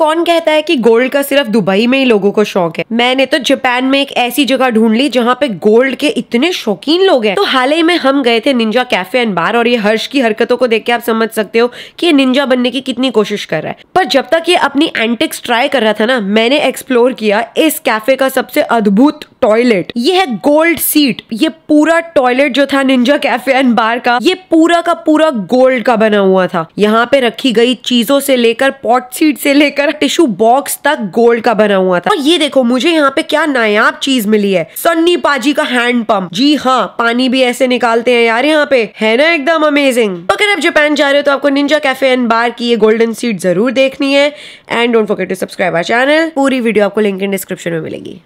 कौन कहता है कि गोल्ड का सिर्फ दुबई में ही लोगों को शौक है मैंने तो जापान में एक ऐसी जगह ढूंढ ली जहाँ पे गोल्ड के इतने शौकीन लोग हैं तो हाल ही में हम गए थे निंजा कैफे एंड बार और ये हर्ष की हरकतों को देख के आप समझ सकते हो कि ये निंजा बनने की कितनी कोशिश कर रहा है पर जब तक ये अपनी एंटिक्स ट्राई कर रहा था ना मैंने एक्सप्लोर किया इस कैफे का सबसे अद्भुत टॉयलेट ये है गोल्ड सीट ये पूरा टॉयलेट जो था निंजा कैफे एंड बार का ये पूरा का पूरा गोल्ड का बना हुआ था यहाँ पे रखी गई चीजों से लेकर पॉट सीट से लेकर टिश्यू बॉक्स तक गोल्ड का बना हुआ था और ये देखो मुझे यहाँ पे क्या नायाब चीज मिली है सन्नी पाजी का हैंड पंप जी हाँ पानी भी ऐसे निकालते हैं यार यहाँ पे है ना एकदम अमेजिंग तो अगर आप जापान जा रहे हो तो आपको निंजा कैफे एंड बार की ये गोल्डन सीट जरूर देखनी है and don't forget to subscribe our channel पूरी वीडियो आपको लिंक इन डिस्क्रिप्शन में मिलेगी